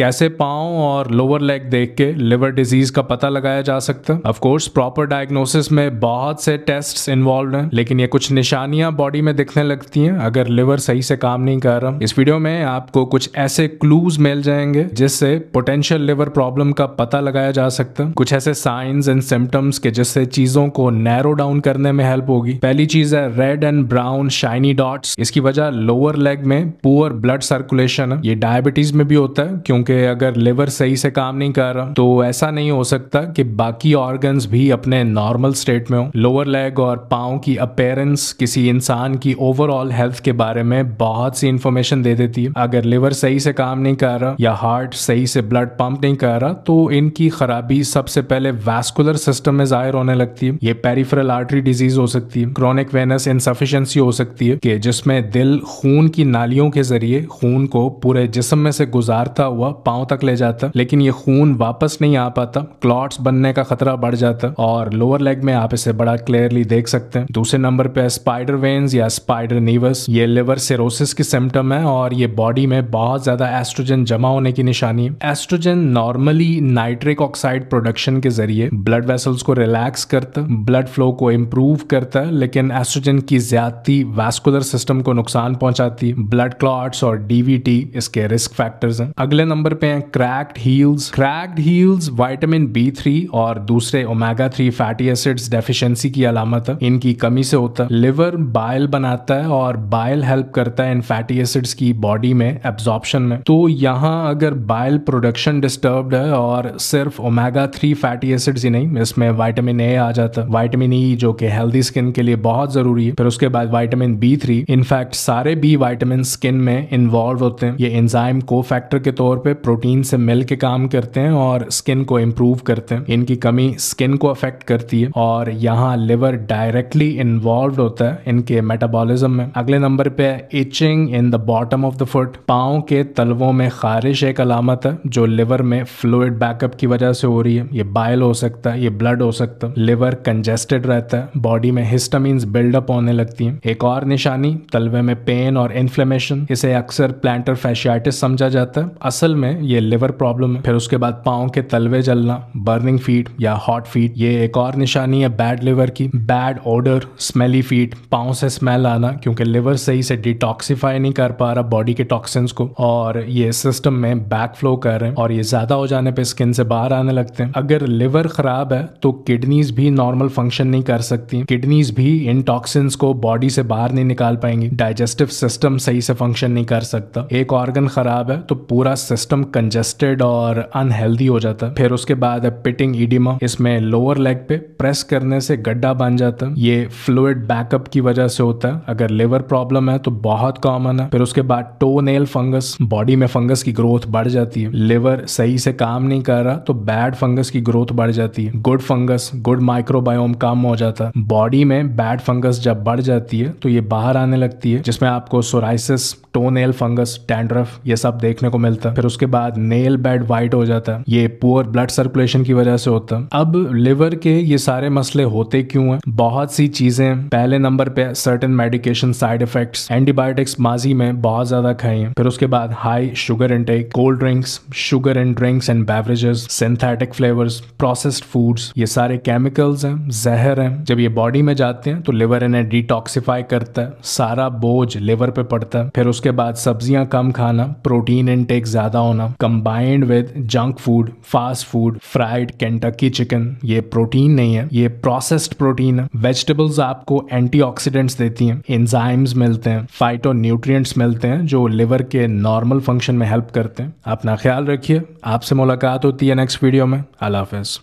कैसे पाओ और लोअर लेग देख के लिवर डिजीज का पता लगाया जा सकता है ऑफकोर्स प्रॉपर डायग्नोसिस में बहुत से टेस्ट इन्वॉल्व है लेकिन ये कुछ निशानियां बॉडी में दिखने लगती हैं अगर लिवर सही से काम नहीं कर रहा इस वीडियो में आपको कुछ ऐसे क्लूज मिल जाएंगे जिससे पोटेंशियल लिवर प्रॉब्लम का पता लगाया जा सकता है कुछ ऐसे साइंस एंड सिम्टम्स के जिससे चीजों को नैरो डाउन करने में हेल्प होगी पहली चीज है red and brown shiny dots इसकी वजह लोअर लेग में पुअर ब्लड सर्कुलेशन है ये डायबिटीज में भी होता है क्योंकि क्योंकि अगर लिवर सही से काम नहीं कर रहा तो ऐसा नहीं हो सकता कि बाकी ऑर्गन्स भी अपने नॉर्मल स्टेट में हो लोअर लेग और पाओ की अपेयरेंस किसी इंसान की ओवरऑल हेल्थ के बारे में बहुत सी इंफॉर्मेशन दे देती है अगर लिवर सही से काम नहीं कर रहा या हार्ट सही से ब्लड पंप नहीं कर रहा तो इनकी खराबी सबसे पहले वैस्कुलर सिस्टम में जाहिर होने लगती है ये पेरिफेरल आर्टरी डिजीज हो सकती है क्रॉनिक वेनस इनसफिशेंसी हो सकती है कि जिसमें दिल खून की नालियों के जरिए खून को पूरे जिसम में से गुजारता हुआ पाओ तक ले जाता लेकिन ये खून वापस नहीं आ पाता क्लॉट्स बनने का खतरा बढ़ जाता और लोअर लेग में आप इसे बड़ा क्लियरली देख सकते हैं दूसरे नंबर पे स्पाइडर वेन्स या स्पाइडर नीवस ये लिवर सेरोसिस की सिम्टम है और ये बॉडी में बहुत ज्यादा एस्ट्रोजन जमा होने की निशानी है oestrogen normally nitric oxide production के जरिए ब्लड वेसल्स को रिलैक्स करता ब्लड फ्लो को इम्प्रूव करता है लेकिन एस्ट्रोजन की ज्यादा वैस्कुलर सिस्टम को नुकसान पहुंचाती ब्लड क्लॉट्स और डीवीटी इसके रिस्क फैक्टर्स हैं अगले नंबर नंबर पे हैं cracked heels cracked heels vitamin B three और दूसरे omega three fatty acids deficiency की अलामत है इनकी कमी से होता है लिवर बाइल बनाता है और बाइल हेल्प करता है इन फैटी एसिड्स की बॉडी में एब्जॉर्प्शन में तो यहाँ अगर बाइल प्रोडक्शन डिस्टर्ब है और सिर्फ ओमेगा थ्री फैटी एसिड्स ही नहीं इसमें वाइटामिन ए आ जाता है वाइटामिन ई e जो कि हेल्दी स्किन के लिए बहुत जरूरी है फिर उसके बाद वाइटामिन बी थ्री इनफैक्ट सारे बी वाइटामिन स्किन में इन्वॉल्व होते हैं ये एंजाइम को फैक्टर के तौर पर पे प्रोटीन से मिल के काम करते हैं और स्किन को इम्प्रूव करते हैं इनकी कमी स्किन को अफेक्ट करती है और यहाँ लिवर डायरेक्टली इन्वॉल्व होता है इनके मेटाबॉलिज्म में अगले नंबर पे है itching in the bottom of the foot पाओ के तलवों में खारिश एक अलामत है जो लिवर में फ्लूड बैकअप की वजह से हो रही है ये बायल हो सकता है ये ब्लड हो सकता है लिवर कंजेस्टेड रहता है बॉडी में हिस्टामीन्स बिल्डअप होने लगती है एक और निशानी तलवे में पेन और इन्फ्लेमेशन इसे अक्सर प्लांटर फैशियाटिस समझा जाता है असल प्रॉब्लम है ये लिवर प्रॉब्लम है फिर उसके बाद पाओ के तलवे जलना बर्निंग फीट या हॉट फीट ये एक और निशानी है बैड लिवर की बैड ऑर्डर स्मेली फीट पाओ से स्मेल आना क्योंकि लिवर सही से डिटॉक्सीफाई नहीं कर पा रहा बॉडी के टॉक्सिन्स को और ये सिस्टम में बैक फ्लो कर रहे हैं और ये ज्यादा हो जाने पर स्किन से बाहर आने लगते हैं अगर लिवर खराब है तो किडनीज भी नॉर्मल फंक्शन नहीं कर सकती किडनीज भी इन टॉक्सिन्स को बॉडी से बाहर नहीं निकाल पाएंगी डाइजेस्टिव सिस्टम सही से फंक्शन नहीं कर सकता एक ऑर्गन खराब है तो पूरा सिस्टम सिस्टम कंजेस्टेड और अनहेल्दी हो जाता है फिर उसके बाद है पिटिंग इडिमा इसमें लोअर लेग पे प्रेस करने से गड्ढा बन जाता है ये फ्लूड बैकअप की वजह से होता है अगर लिवर प्रॉब्लम है तो बहुत कॉमन है फिर उसके बाद टो नेल फंगस बॉडी में फंगस की ग्रोथ बढ़ जाती है लिवर सही से काम नहीं कर रहा तो बैड फंगस की ग्रोथ बढ़ जाती है गुड फंगस गुड माइक्रोबायोम कम हो जाता है बॉडी में बैड फंगस जब बढ़ जाती है तो ये बाहर आने लगती है जिसमें आपको सोराइसिस टोनेल फंगस टैंड्रफ ये सब देखने को मिलता है फिर उसके उसके बाद नेल बेड व्हाइट हो जाता है ये पुअर ब्लड सर्कुलेशन की वजह से होता है अब लिवर के ये सारे मसले होते क्यों हैं बहुत सी चीजें पहले नंबर पे certain medication side effects antibiotics माजी में बहुत ज्यादा खाई फिर उसके बाद high sugar intake cold drinks sugar and drinks and beverages synthetic flavours processed foods ये सारे केमिकल्स हैं जहर हैं जब ये बॉडी में जाते हैं तो लिवर इन्हें डिटॉक्सिफाई करता है सारा बोझ लिवर पे पड़ता है फिर उसके बाद सब्जियां कम खाना प्रोटीन इनटेक ज्यादा होना combined with junk food fast food fried Kentucky chicken ये प्रोटीन नहीं है ये प्रोसेस्ड प्रोटीन है वेजिटेबल्स आपको एंटीऑक्सीडेंट्स देती हैं एंजाइम्स मिलते हैं फाइटो न्यूट्रिएंट्स मिलते हैं जो लिवर के नॉर्मल फंक्शन में हेल्प करते हैं अपना ख्याल रखिए आपसे मुलाकात होती है नेक्स्ट वीडियो में अल्लाह हाफिज़